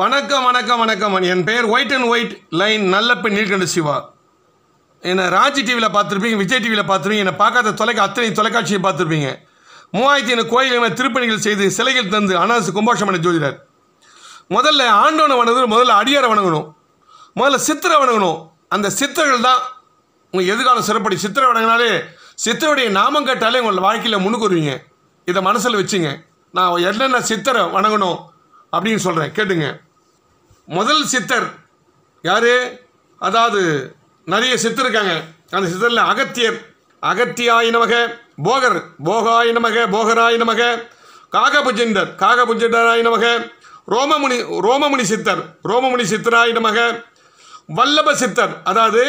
வணக்கம் வணக்கம் வணக்கம் என் பெயர் ஒயிட் அண்ட் ஒயிட் லைன் நல்ல பெண் நீல்கண்ட சிவா என்னை ராஜி டிவியில் பார்த்துருப்பீங்க விஜய் டிவியில் பார்த்துருப்பீங்க என்னை பார்க்காத தொலைக்க அத்தனை தொலைக்காட்சியை பார்த்துருப்பீங்க மூவாயிரத்தி ஐநூறு கோயில்கள் திருப்பணிகள் செய்து சிலைகள் தந்து அனாசு கும்பாஷம் ஜோதிடர் முதல்ல ஆண்டவனை வணங்கணும் முதல்ல அடியாரை வணங்கணும் முதல்ல சித்திரை வணங்கணும் அந்த சித்தர்கள் தான் உங்கள் எதிர்காலம் சிறப்படி சித்திரை வணங்கினாலே சித்தருடைய நாமம் கேட்டாலே உங்கள் வாழ்க்கையில் முன்னுக்கு வருவீங்க இதை மனசில் வச்சுங்க நான் என்னென்ன சித்தரை வணங்கணும் அப்படின்னு சொல்கிறேன் கேட்டுங்க முதல் சித்தர் யார் அதாவது நிறைய சித்தர் இருக்காங்க அந்த சித்தரில் அகத்தியர் அகத்தியாயினமக போகர் போகாயினமக போகராயினமக காகபுஜிண்டர் காகபுஜிண்டராயினமக ரோமமுனி ரோமமுனி சித்தர் ரோமமுனி சித்தராயினமக வல்லப சித்தர் அதாவது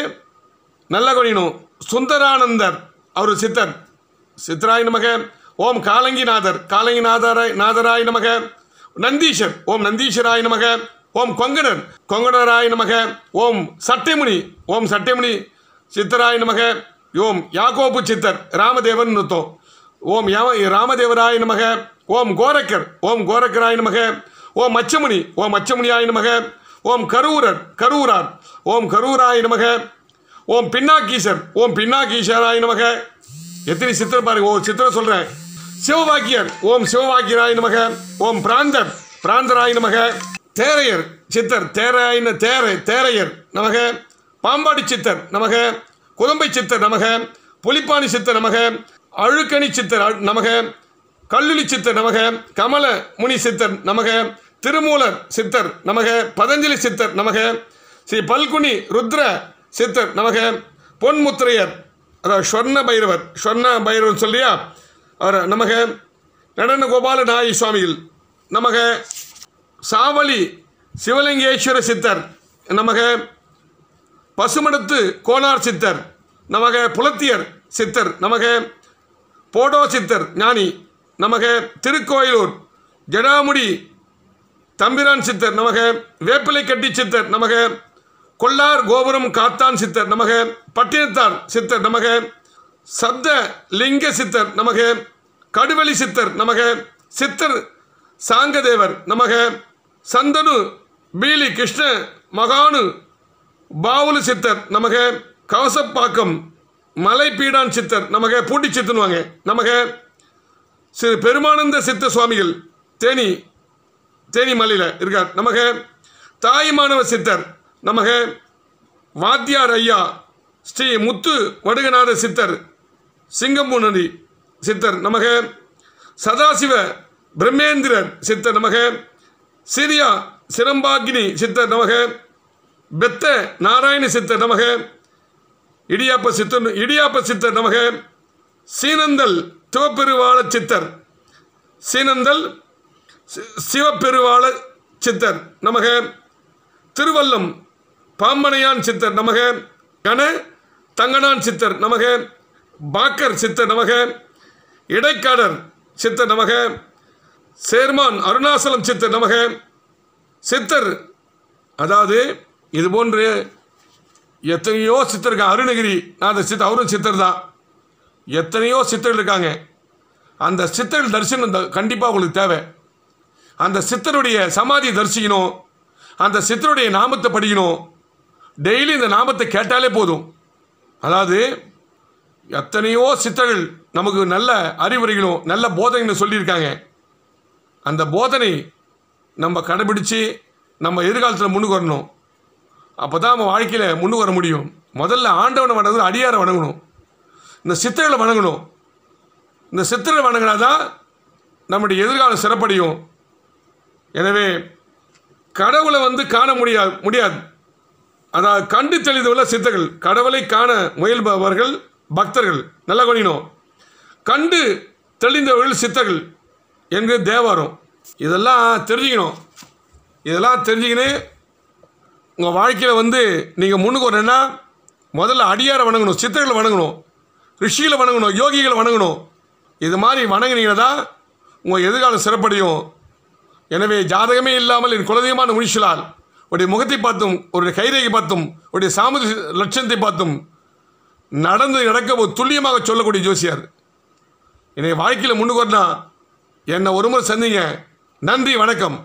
நல்ல கொடினும் சுந்தரானந்தர் அவர் சித்தர் சித்தராயினமக ஓம் காலங்கிநாதர் காலங்கிநாதராய் நாதராயினமக நந்தீஷர் ஓம் நந்தீஷராய நமக ஓம் கொங்கணர் கொங்கணராய நமக ஓம் சட்டைமுனி ஓம் சட்டைமுனி சித்தராய நமக ஓம் யாகோபு சித்தர் ராமதேவன் நுத்தம் ஓம் ராமதேவராய நமக ஓம் கோரக்கர் ஓம் கோரக்கராய நமக ஓம் அச்சமுனி ஓம் அச்சமுனியாய நமக ஓம் கரூரர் கரூரார் ஓம் கரூராய நமக ஓம் பின்னாக்கீசர் ஓம் பின்னாக்கீசராய நமக எத்தனை சித்திரம் பாருங்க ஓ சித்திரம் சொல்கிறேன் சிவவாக்கியர் ஓம் சிவபாக்கியராய் நமக ஓம் பிராந்தர் பிராந்தராய் நமக தேரையர் சித்தர் தேராயின தேர தேரையர் நமக பாம்பாடி சித்தர் நமக குதம்பை சித்தர் நமக புலிப்பாணி சித்தர் நமக அழுக்கணி சித்தர் நமக கல்லுலி சித்தர் நமக கமல முனி சித்தர் நமக திருமூலர் சித்தர் நமக பதஞ்சலி சித்தர் நமக ஸ்ரீ பல்குனி ருத்ர சித்தர் நமக பொன்முத்திரையர் அதாவது ஸ்வர்ண பைரவர் ஸ்வர்ண பைரவர் சொல்லியா நமக நடன கோபால நாய சுவாமிகள் நமக சாவலி சிவலிங்கேஸ்வர சித்தர் நமக பசுமடத்து கோனார் சித்தர் நமக புலத்தியர் சித்தர் நமக போடோ சித்தர் ஞானி நமக திருக்கோயிலூர் ஜடாமுடி தம்பிரான் சித்தர் நமக வேப்பிலை கட்டி சித்தர் நமக கொள்ளார் கோபுரம் காத்தான் சித்தர் நமக பட்டினத்தார் சித்தர் நமக சப்த லிங்க சித்தர் நமக கடுவெளி சித்தர் நமக சித்தர் சாங்கதேவர் நமக சந்தனு பீலி கிருஷ்ண மகானு பாவுலு சித்தர் நமக கவசப்பாக்கம் மலை பீடான் சித்தர் நமக பூட்டி சித்துனுவாங்க நமக சிறு பெருமானந்த சித்த சுவாமிகள் தேனி தேனி மலையில் இருக்கார் நமக தாய் மாணவ சித்தர் நமக வாத்தியார் ஐயா ஸ்ரீ முத்து வடுகநாத சித்தர் சிங்கம்பூ நதி சித்தர் நமக சதாசிவ பிரம்மேந்திரன் சித்தர் நமக சிரியா சிரம்பாகினி சித்தர் நமக பெத்த நாராயண சித்தர் நமக இடியாப்ப சித்தர் இடியாப்ப சித்தர் நமக சீனந்தல் சிவப்பெருவாள சித்தர் சீனந்தல் சிவப்பெருவாள சித்தர் நமக திருவல்லம் பாம்பனையான் சித்தர் நமக கண தங்கனான் சித்தர் நமக பாக்கர் சித்தர் நமக இடைக்காடர் சித்தர் நமக சேர்மான் அருணாசலம் சித்தர் நமக சித்தர் அதாவது இது போன்று எத்தனையோ சித்தர் இருக்காங்க அருணகிரி நான் அந்த சித்த அவரும் சித்தர் தான் எத்தனையோ சித்தர்கள் இருக்காங்க அந்த சித்தர்கள் தரிசனம் கண்டிப்பாக உங்களுக்கு தேவை அந்த சித்தருடைய சமாதி தரிசிக்கணும் அந்த சித்தருடைய நாமத்தை படிக்கணும் டெய்லி இந்த நாமத்தை கேட்டாலே போதும் அதாவது எத்தனையோ சித்தர்கள் நமக்கு நல்ல அறிவுரைகளும் நல்ல போதனைகளும் சொல்லியிருக்காங்க அந்த போதனை நம்ம கடைபிடித்து நம்ம எதிர்காலத்தில் முன்னுக்கு வரணும் அப்போ தான் நம்ம வாழ்க்கையில் முன்னுக்கு வர முடியும் முதல்ல ஆண்டவனை வணங்கணும் அடியாரை வணங்கணும் இந்த சித்தர்களை வணங்கணும் இந்த சித்தர்களை வணங்கினா தான் நம்முடைய எதிர்காலம் சிறப்படையும் எனவே கடவுளை வந்து காண முடியாது முடியாது அதாவது கண்டு தெளிந்துள்ள சித்தர்கள் கடவுளை காண முயல்பவர்கள் பக்தர்கள் நல்ல கொனினோம் கண்டு தெளிந்தவர்கள் சித்தர்கள் என்கிற தேவாரம் இதெல்லாம் தெரிஞ்சுக்கணும் இதெல்லாம் தெரிஞ்சுக்கின்னு உங்கள் வாழ்க்கையில் வந்து நீங்கள் முன்னுக்கு வரணும்னா முதல்ல அடியாரை வணங்கணும் சித்தர்களை வணங்கணும் ரிஷிகளை வணங்கணும் யோகிகளை வணங்கணும் இது மாதிரி வணங்கினீங்கன்னா தான் உங்கள் எதிர்காலம் சிறப்படையும் எனவே ஜாதகமே இல்லாமல் என் குலதெய்வமான முனிஷலால் உடைய முகத்தை பார்த்தும் உடைய கைரேகை பார்த்தும் உடைய சாமதி லட்சணத்தை பார்த்தும் நடந்து நடக்க ஒரு துல்லியமாக சொல்லக்கூடிய ஜோசியார் என்னை வாழ்க்கையில் முன்னுக்கு வரலாம் என்னை ஒரு முறை சந்திங்க நன்றி வணக்கம்